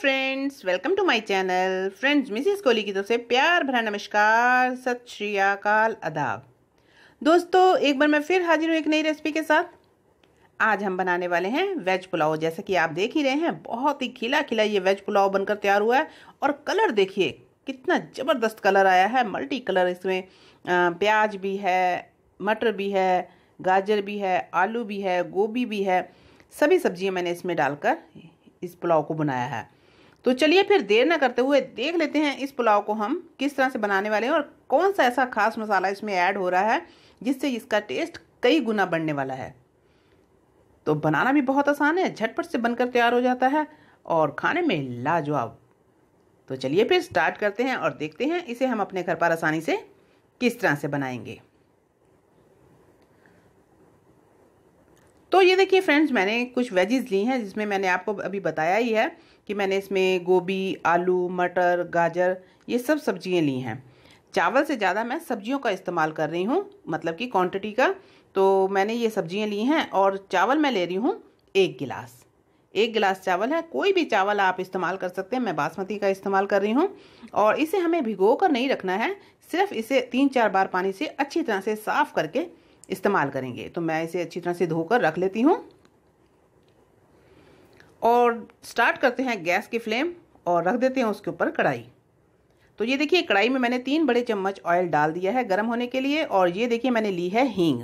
friends welcome to my channel friends Mrs Kohli की तरफ से प्यार भरा नमस्कार सत श्री अकाल अदाब दोस्तों एक बार मैं फिर हाजिर हूँ एक नई रेसिपी के साथ आज हम बनाने वाले हैं वेज पुलाव जैसा कि आप देख ही रहे हैं बहुत ही खिला खिला ये वेज पुलाव बनकर तैयार हुआ है और कलर देखिए कितना ज़बरदस्त कलर आया है मल्टी कलर इसमें प्याज भी है मटर भी है गाजर भी है आलू भी है गोभी भी है सभी सब्जियाँ मैंने इसमें डालकर इस पुलाव को बनाया है तो चलिए फिर देर ना करते हुए देख लेते हैं इस पुलाव को हम किस तरह से बनाने वाले हैं और कौन सा ऐसा खास मसाला इसमें ऐड हो रहा है जिससे इसका टेस्ट कई गुना बढ़ने वाला है तो बनाना भी बहुत आसान है झटपट से बनकर तैयार हो जाता है और खाने में लाजवाब तो चलिए फिर स्टार्ट करते हैं और देखते हैं इसे हम अपने घर पर आसानी से किस तरह से बनाएंगे तो ये देखिए फ्रेंड्स मैंने कुछ वेजेस ली हैं जिसमें मैंने आपको अभी बताया ही है कि मैंने इसमें गोभी आलू मटर गाजर ये सब सब्जियाँ ली हैं चावल से ज़्यादा मैं सब्जियों का इस्तेमाल कर रही हूँ मतलब कि क्वांटिटी का तो मैंने ये सब्जियाँ ली हैं और चावल मैं ले रही हूँ एक गिलास एक गिलास चावल है कोई भी चावल आप इस्तेमाल कर सकते हैं मैं बासमती का इस्तेमाल कर रही हूँ और इसे हमें भिगो कर नहीं रखना है सिर्फ इसे तीन चार बार पानी से अच्छी तरह से साफ़ करके इस्तेमाल करेंगे तो मैं इसे अच्छी तरह से धोकर रख लेती हूँ और स्टार्ट करते हैं गैस की फ्लेम और रख देते हैं उसके ऊपर कढ़ाई तो ये देखिए कढ़ाई में मैंने तीन बड़े चम्मच ऑयल डाल दिया है गर्म होने के लिए और ये देखिए मैंने ली है हींग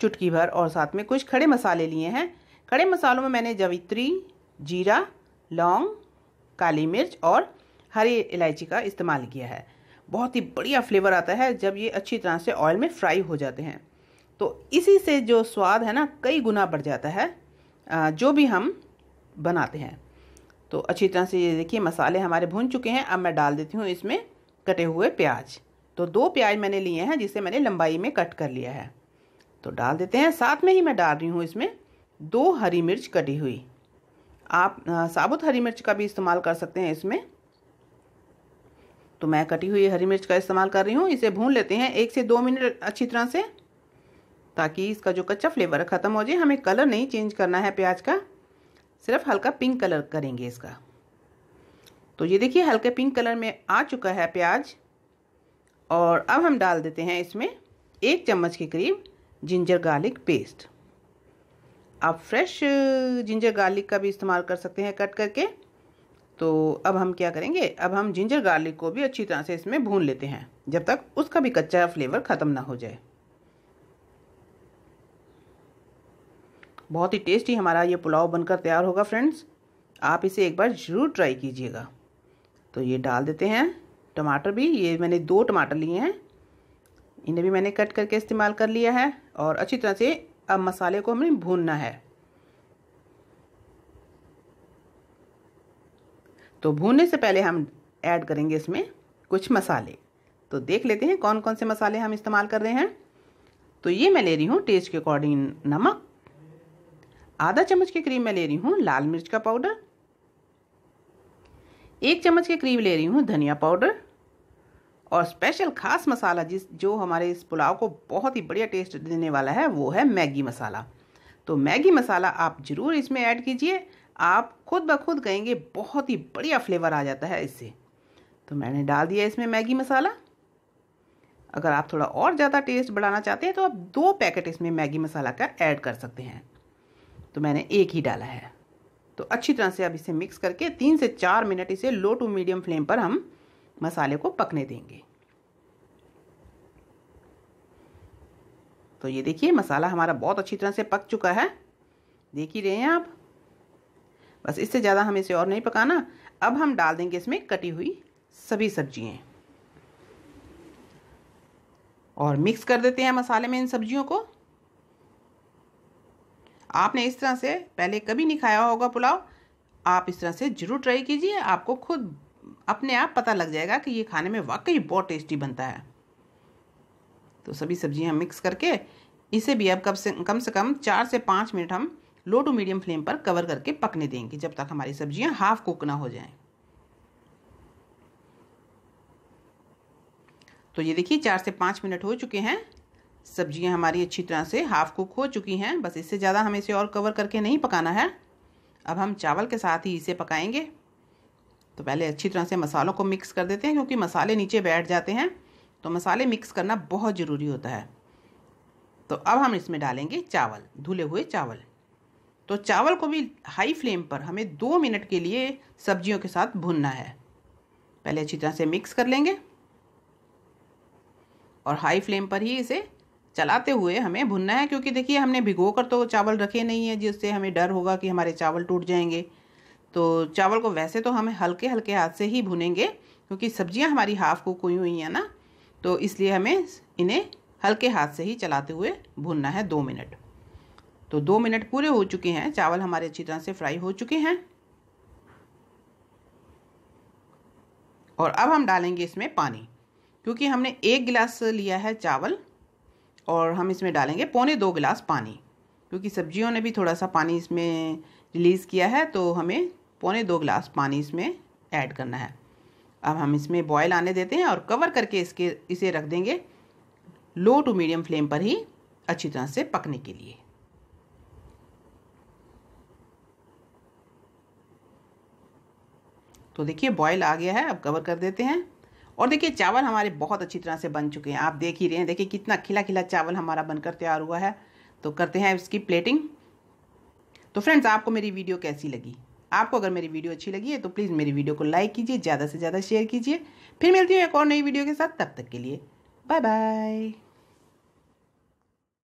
चुटकी भर और साथ में कुछ खड़े मसाले लिए हैं खड़े मसालों में मैंने जवित्री जीरा लौंग काली मिर्च और हरी इलायची का इस्तेमाल किया है बहुत ही बढ़िया फ्लेवर आता है जब ये अच्छी तरह से ऑयल में फ्राई हो जाते हैं तो इसी से जो स्वाद है ना कई गुना बढ़ जाता है जो भी हम बनाते हैं तो अच्छी तरह से ये देखिए मसाले हमारे भून चुके हैं अब मैं डाल देती हूँ इसमें कटे हुए प्याज तो दो प्याज मैंने लिए हैं जिसे मैंने लंबाई में कट कर लिया है तो डाल देते हैं साथ में ही मैं डाल रही हूँ इसमें दो हरी मिर्च कटी हुई आप साबुत हरी मिर्च का भी इस्तेमाल कर सकते हैं इसमें तो मैं कटी हुई हरी मिर्च का इस्तेमाल कर रही हूँ इसे भून लेते हैं एक से दो मिनट अच्छी तरह से ताकि इसका जो कच्चा फ्लेवर ख़त्म हो जाए हमें कलर नहीं चेंज करना है प्याज का सिर्फ हल्का पिंक कलर करेंगे इसका तो ये देखिए हल्के पिंक कलर में आ चुका है प्याज और अब हम डाल देते हैं इसमें एक चम्मच के करीब जिंजर गार्लिक पेस्ट आप फ्रेश जिंजर गार्लिक का भी इस्तेमाल कर सकते हैं कट करके तो अब हम क्या करेंगे अब हम जिंजर गार्लिक को भी अच्छी तरह से इसमें भून लेते हैं जब तक उसका भी कच्चा फ्लेवर ख़त्म ना हो जाए बहुत ही टेस्टी हमारा ये पुलाव बनकर तैयार होगा फ्रेंड्स आप इसे एक बार ज़रूर ट्राई कीजिएगा तो ये डाल देते हैं टमाटर भी ये मैंने दो टमाटर लिए हैं इन्हें भी मैंने कट करके इस्तेमाल कर लिया है और अच्छी तरह से अब मसाले को हमें भूनना है तो भूनने से पहले हम ऐड करेंगे इसमें कुछ मसाले तो देख लेते हैं कौन कौन से मसाले हम इस्तेमाल कर रहे हैं तो ये मैं ले रही हूँ टेस्ट के अकॉर्डिंग नमक आधा चम्मच के करीब मैं ले रही हूँ लाल मिर्च का पाउडर एक चम्मच के करीब ले रही हूँ धनिया पाउडर और स्पेशल खास मसाला जिस जो हमारे इस पुलाव को बहुत ही बढ़िया टेस्ट देने वाला है वो है मैगी मसाला तो मैगी मसाला आप ज़रूर इसमें ऐड कीजिए आप खुद ब खुद कहेंगे बहुत ही बढ़िया फ्लेवर आ जाता है इससे तो मैंने डाल दिया इसमें मैगी मसाला अगर आप थोड़ा और ज़्यादा टेस्ट बढ़ाना चाहते हैं तो आप दो पैकेट इसमें मैगी मसाला का ऐड कर सकते हैं तो मैंने एक ही डाला है तो अच्छी तरह से अब इसे मिक्स करके तीन से चार मिनट इसे लो टू मीडियम फ्लेम पर हम मसाले को पकने देंगे तो ये देखिए मसाला हमारा बहुत अच्छी तरह से पक चुका है देख ही रहे हैं आप बस इससे ज़्यादा हम इसे और नहीं पकाना अब हम डाल देंगे इसमें कटी हुई सभी सब्जियाँ और मिक्स कर देते हैं मसाले में इन सब्जियों को आपने इस तरह से पहले कभी नहीं खाया होगा पुलाव आप इस तरह से ज़रूर ट्राई कीजिए आपको खुद अपने आप पता लग जाएगा कि ये खाने में वाकई बहुत टेस्टी बनता है तो सभी सब्जियां मिक्स करके इसे भी अब कम से कम से कम चार से पाँच मिनट हम लो टू मीडियम फ्लेम पर कवर करके पकने देंगे जब तक हमारी सब्जियां हाफ कुक ना हो जाएं तो ये देखिए चार से पाँच मिनट हो चुके हैं सब्जियां हमारी अच्छी तरह से हाफ कुक हो चुकी हैं बस इससे ज़्यादा हमें इसे और कवर करके नहीं पकाना है अब हम चावल के साथ ही इसे पकाएंगे तो पहले अच्छी तरह से मसालों को मिक्स कर देते हैं क्योंकि मसाले नीचे बैठ जाते हैं तो मसाले मिक्स करना बहुत ज़रूरी होता है तो अब हम इसमें डालेंगे चावल धुले हुए चावल तो चावल को भी हाई फ्लेम पर हमें दो मिनट के लिए सब्जियों के साथ भुनना है पहले अच्छी तरह से मिक्स कर लेंगे और हाई फ्लेम पर ही इसे चलाते हुए हमें भुनना है क्योंकि देखिए हमने भिगो कर तो चावल रखे नहीं है जिससे हमें डर होगा कि हमारे चावल टूट जाएंगे तो चावल को वैसे तो हम हल्के हल्के हाथ से ही भुनेंगे क्योंकि सब्जियां हमारी हाफ को कोई हुई हैं ना तो इसलिए हमें इन्हें हल्के हाथ से ही चलाते हुए भुनना है दो मिनट तो दो मिनट पूरे हो चुके हैं चावल हमारे अच्छी तरह से फ्राई हो चुके हैं और अब हम डालेंगे इसमें पानी क्योंकि हमने एक गिलास लिया है चावल और हम इसमें डालेंगे पौने दो गिलास पानी क्योंकि सब्जियों ने भी थोड़ा सा पानी इसमें रिलीज़ किया है तो हमें पौने दो गिलास पानी इसमें ऐड करना है अब हम इसमें बॉयल आने देते हैं और कवर करके इसके इसे रख देंगे लो टू मीडियम फ्लेम पर ही अच्छी तरह से पकने के लिए तो देखिए बॉयल आ गया है अब कवर कर देते हैं और देखिए चावल हमारे बहुत अच्छी तरह से बन चुके हैं आप देख ही रहे हैं देखिए कितना खिला खिला चावल हमारा बनकर तैयार हुआ है तो करते हैं इसकी प्लेटिंग तो फ्रेंड्स आपको मेरी वीडियो कैसी लगी आपको अगर मेरी वीडियो अच्छी लगी है तो प्लीज़ मेरी वीडियो को लाइक कीजिए ज़्यादा से ज़्यादा शेयर कीजिए फिर मिलती हूँ एक और नई वीडियो के साथ तब तक के लिए बाय बाय